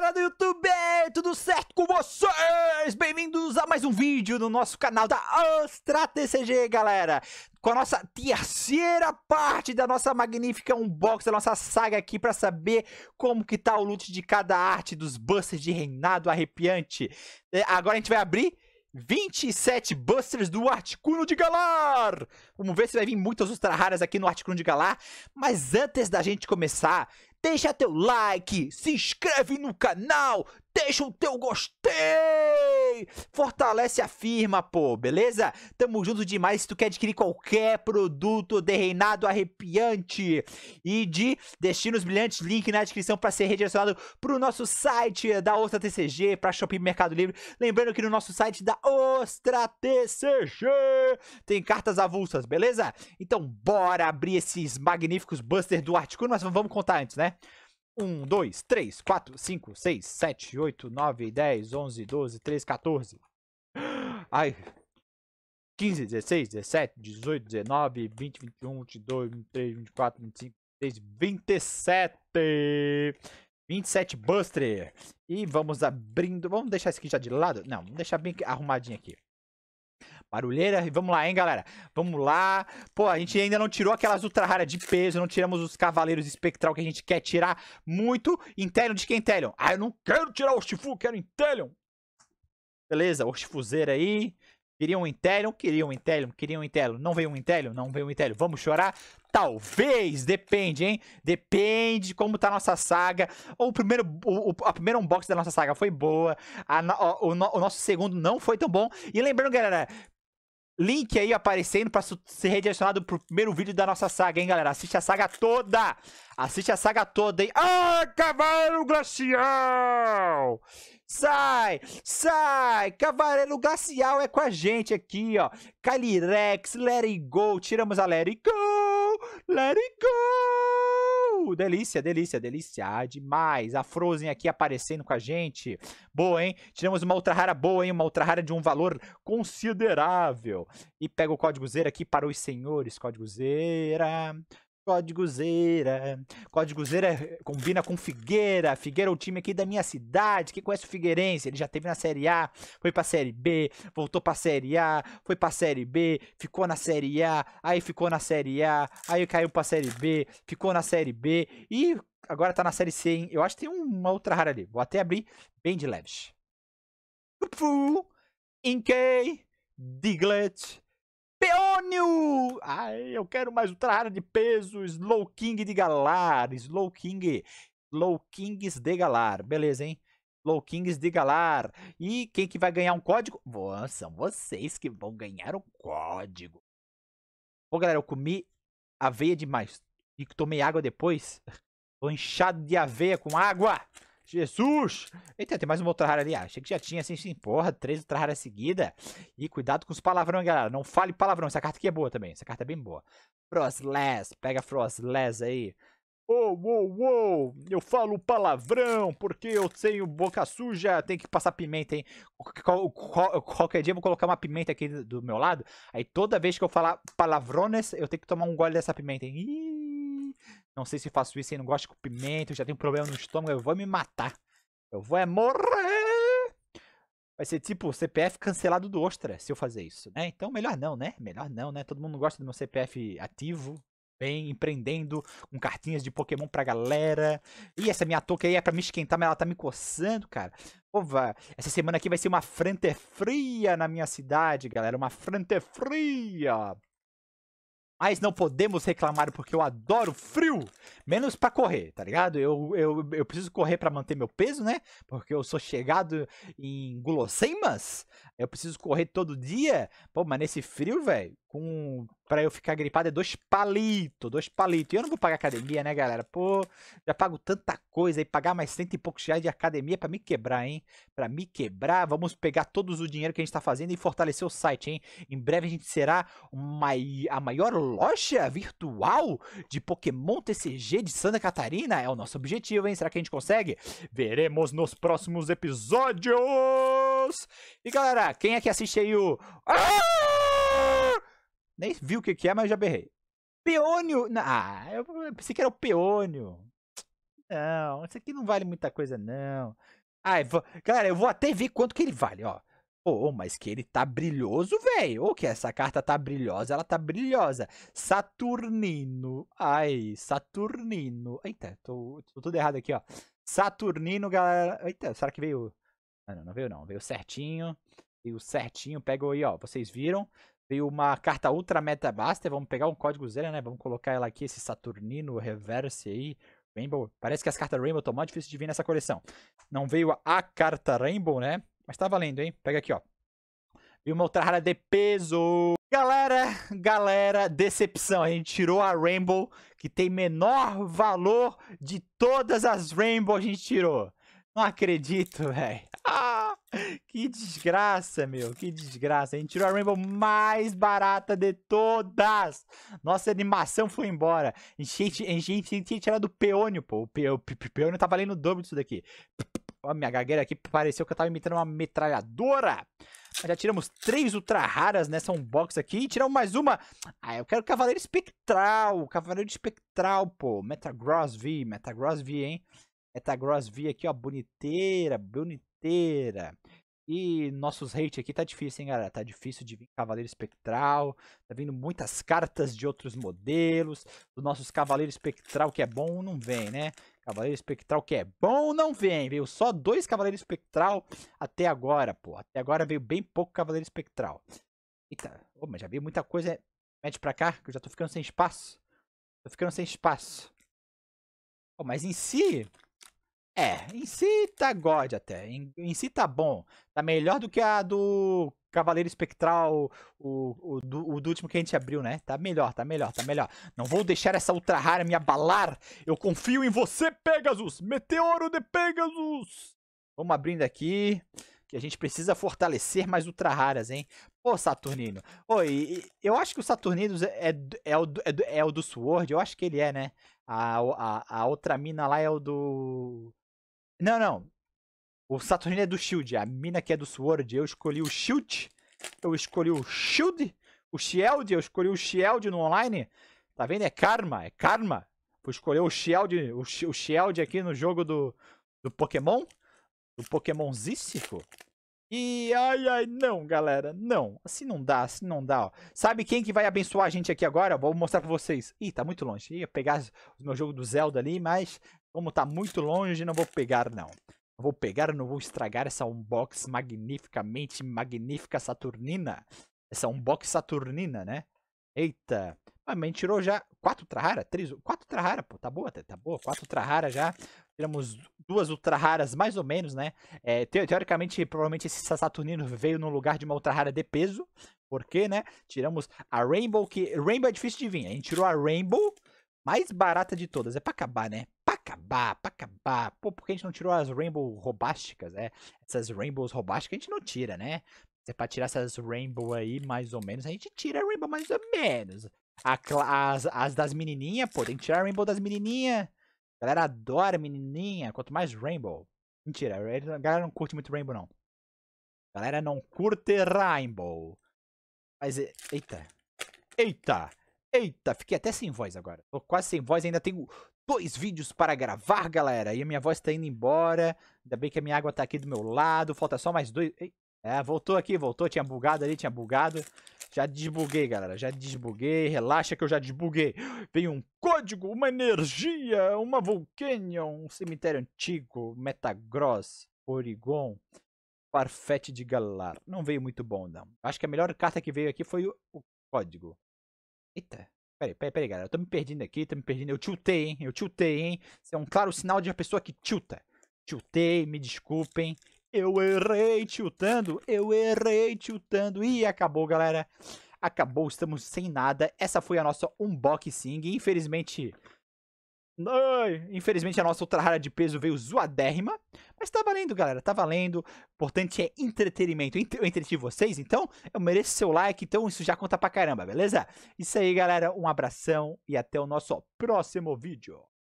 galera do YouTube, tudo certo com vocês? Bem-vindos a mais um vídeo no nosso canal da Astra TCG, galera com a nossa terceira parte da nossa magnífica unbox, da nossa saga aqui para saber como que tá o loot de cada arte dos busters de reinado arrepiante. É, agora a gente vai abrir 27 busters do Articuno de Galar! Vamos ver se vai vir muitas ultra raras aqui no Articuno de Galar, mas antes da gente começar, deixa teu like, se inscreve no canal, deixa o teu gostei! fortalece a firma, pô, beleza? Tamo junto demais se tu quer adquirir qualquer produto de reinado arrepiante e de destinos brilhantes, link na descrição para ser redirecionado pro nosso site da Ostra TCG, pra Shopping Mercado Livre. Lembrando que no nosso site da Ostra TCG tem cartas avulsas, beleza? Então bora abrir esses magníficos busters do Articuno, mas vamos contar antes, né? 1, 2, 3, 4, 5, 6, 7, 8, 9, 10, 11, 12, 13, 14. Ai. 15, 16, 17, 18, 19, 20, 21, 22, 23, 24, 25, 26, 27. 27 Buster. E vamos abrindo. Vamos deixar isso aqui já de lado? Não, vamos deixar bem arrumadinho aqui. Barulheira, vamos lá, hein, galera? Vamos lá. Pô, a gente ainda não tirou aquelas ultra rara de peso, não tiramos os cavaleiros espectral que a gente quer tirar muito. Intelion de quem, Intelion? Ah, eu não quero tirar o Shifu, quero Intelion. Beleza, Ortifuzeira aí. Queriam um Intelion, queriam um Intelion, queriam um Intelion. Não veio um Intelion, não veio um Intelion. Vamos chorar? Talvez, depende, hein? Depende de como tá a nossa saga. O primeiro, o, a primeira unboxing da nossa saga foi boa. A, o, o, o, nosso segundo não foi tão bom. E lembrando, galera, Link aí aparecendo para ser redirecionado pro primeiro vídeo da nossa saga, hein, galera? Assiste a saga toda! Assiste a saga toda, hein? Ah, Cavaleiro Glacial! Sai! Sai! Cavaleiro Glacial é com a gente aqui, ó. Calirex, Let It Go. Tiramos a Let It Go! Let It Go! Uh, delícia, delícia, delícia. Ah, demais. A Frozen aqui aparecendo com a gente. Boa, hein? Tiramos uma ultra rara boa, hein? Uma ultra rara de um valor considerável. E pega o código Zera aqui para os senhores. Código Zera. Código Zeira. Código Zeira combina com Figueira. Figueira é o time aqui da minha cidade. Quem conhece o Figueirense? Ele já teve na Série A, foi pra Série B, voltou pra Série A, foi pra Série B, ficou na Série A, aí ficou na Série A, aí caiu pra Série B, ficou na Série B e agora tá na Série C, hein? Eu acho que tem uma outra rara ali. Vou até abrir bem de leves. Inkei, Diglett, Peônio! Ai, eu quero mais área de peso, Slow King de Galar, Slow King, Slow Kings de Galar, beleza, hein? Slow Kings de Galar. E quem que vai ganhar um código? Boa, são vocês que vão ganhar o um código. Pô, galera, eu comi aveia demais e tomei água depois. Tô inchado de aveia com água. Jesus! Eita, tem mais uma outra rara ali. Ah, achei que já tinha, assim, sim. Porra, três outras raras seguida. E cuidado com os palavrões, galera. Não fale palavrão. Essa carta aqui é boa também. Essa carta é bem boa. Frostless. Pega Frostless aí. Uou, uou, uou, eu falo palavrão porque eu tenho boca suja, tem que passar pimenta, hein? Qual, qual, qualquer dia eu vou colocar uma pimenta aqui do meu lado, aí toda vez que eu falar palavrões, eu tenho que tomar um gole dessa pimenta, hein? Ih! Não sei se faço isso e não gosto com pimenta, já tenho problema no estômago, eu vou me matar. Eu vou é morrer! Vai ser tipo CPF cancelado do Ostra se eu fazer isso, né? Então melhor não, né? Melhor não, né? Todo mundo gosta do meu CPF ativo, bem, empreendendo, com cartinhas de Pokémon pra galera. E essa minha touca aí é pra me esquentar, mas ela tá me coçando, cara. Ova, essa semana aqui vai ser uma frente fria na minha cidade, galera. Uma frente fria. Mas não podemos reclamar porque eu adoro frio. Menos para correr, tá ligado? Eu, eu, eu preciso correr para manter meu peso, né? Porque eu sou chegado em guloseimas. Eu preciso correr todo dia. Pô, mas nesse frio, velho, com pra eu ficar gripado é dois palitos, dois palitos. E eu não vou pagar academia, né, galera? Pô, já pago tanta coisa e pagar mais cento e poucos reais de academia pra me quebrar, hein? Pra me quebrar, vamos pegar todos o dinheiro que a gente tá fazendo e fortalecer o site, hein? Em breve a gente será uma, a maior loja virtual de Pokémon TCG de Santa Catarina. É o nosso objetivo, hein? Será que a gente consegue? Veremos nos próximos episódios! E galera, quem é que assiste aí o... Ah! Nem vi o que, que é, mas já berrei. Peônio! Ah, eu pensei que era o peônio. Não, isso aqui não vale muita coisa, não. Ai, vou... galera, eu vou até ver quanto que ele vale, ó. Pô, oh, mas que ele tá brilhoso, velho. Ou oh, que essa carta tá brilhosa, ela tá brilhosa. Saturnino. Ai, Saturnino. Eita, tô, tô tudo errado aqui, ó. Saturnino, galera. Eita, será que veio... Ah, não, não veio não. Veio certinho. Veio certinho. Pegou aí, ó. Vocês viram. Veio uma carta Ultra Meta Buster. Vamos pegar um código zero, né? Vamos colocar ela aqui, esse Saturnino Reverse aí. Rainbow. Parece que as cartas Rainbow estão mais difíceis de vir nessa coleção. Não veio a, carta Rainbow, né? Mas tá valendo, hein? Pega aqui, ó. E uma outra rara de peso. Galera, galera, decepção. A gente tirou a Rainbow, que tem menor valor de todas as Rainbow a gente tirou. Não acredito, velho. Ah, que desgraça, meu. Que desgraça. A gente tirou a Rainbow mais barata de todas. Nossa animação foi embora. A gente, a gente, a gente tinha tirado o peônio, pô. O, pe, o, pe, peônio tá valendo o dobro disso daqui. Ó, minha gagueira aqui pareceu que eu tava imitando uma metralhadora. Já tiramos três ultra raras nessa unbox aqui. E tiramos mais uma. Ah, eu quero Cavaleiro Espectral. Cavaleiro Espectral, pô. Metagross V. Metagross V, hein? Gross V aqui, ó, boniteira, boniteira. E nossos hate aqui tá difícil, hein, galera? Tá difícil de vir Cavaleiro Espectral. Tá vindo muitas cartas de outros modelos. Dos nossos Cavaleiro Espectral, que é bom, não vem, né? Cavaleiro Espectral, que é bom, não vem. Veio só dois Cavaleiro Espectral até agora, pô. Até agora veio bem pouco Cavaleiro Espectral. Eita, oh, mas já veio muita coisa. Mete pra cá, que eu já tô ficando sem espaço. Tô ficando sem espaço. mas em si, é, em si tá God até. Em, em si tá bom. Tá melhor do que a do Cavaleiro Espectral, o, o, do, o do último que a gente abriu, né? Tá melhor, tá melhor, tá melhor. Não vou deixar essa ultra rara me abalar. Eu confio em você, Pegasus! Meteoro de Pegasus! Vamos abrindo aqui. Que a gente precisa fortalecer mais ultra raras, hein? Pô, Saturnino. Oi, eu acho que o Saturnino é, é, é o, é, é o do Sword. Eu acho que ele é, né? A, a, a outra mina lá é o do não, não. O Saturno é do Shield. A mina que é do Sword. Eu escolhi o Shield. Eu escolhi o Shield. O Shield. Eu escolhi o Shield no online. Tá vendo? É karma. É karma. Vou escolher o Shield, o, o Shield aqui no jogo do, do Pokémon. Do Pokémon Zístico. E ai, ai, não, galera, não. Assim não dá, assim não dá, ó. Sabe quem que vai abençoar a gente aqui agora? Vou mostrar pra vocês. Ih, tá muito longe. Ia pegar o meu jogo do Zelda ali, mas como tá muito longe, não vou pegar não. Não vou pegar, não vou estragar essa unbox magnificamente magnífica saturnina. Essa unbox saturnina, né? Eita. Ah, mas tirou já quatro Trahara? Três, quatro Trahara, pô. Tá boa, tá boa. Quatro Trahara já. Tiramos duas Ultraharas, mais ou menos, né? É, te, teoricamente, provavelmente esse Saturnino veio no lugar de uma Ultrahara de peso. Porque, né? Tiramos a Rainbow, que... Rainbow é difícil de vir. A gente tirou a Rainbow, mais barata de todas. É pra acabar, né? acabar, pra acabar. Pô, porque a gente não tirou as Rainbow robásticas, né? Essas Rainbows robásticas a gente não tira, né? é pra tirar essas Rainbow aí, mais ou menos, a gente tira a Rainbow mais ou menos. A, as, as das menininhas, pô, tem que tirar a Rainbow das menininhas. A galera adora menininha, quanto mais Rainbow. Mentira, a galera não curte muito Rainbow, não. A galera não curte Rainbow. Mas, eita. Eita. Eita, fiquei até sem voz agora. Tô quase sem voz, ainda tenho dois vídeos para gravar, galera. E a minha voz tá indo embora. Ainda bem que a minha água tá aqui do meu lado. Falta só mais dois... Ei. É, voltou aqui, voltou. Tinha bugado ali, tinha bugado. Já desbuguei, galera. Já desbuguei. Relaxa que eu já desbuguei. Veio um código, uma energia, uma vulcânia, um cemitério antigo, Metagross, Origon, Parfete de Galar. Não veio muito bom, não. Acho que a melhor carta que veio aqui foi o, o código. Eita. Peraí, peraí, peraí, galera. Eu tô me perdendo aqui, tô me perdendo. Eu tiltei, hein? Eu tiltei, hein? Isso é um claro sinal de uma pessoa que tilta. Tiltei, me desculpem. Eu errei tiltando, eu errei tiltando. E acabou, galera. Acabou, estamos sem nada. Essa foi a nossa unboxing. Infelizmente, Infelizmente a nossa ultra rara de peso veio zoadérrima, mas tá valendo, galera, tá valendo. O importante é entretenimento. Eu entreti vocês, então eu mereço seu like, então isso já conta pra caramba, beleza? Isso aí, galera, um abração e até o nosso próximo vídeo.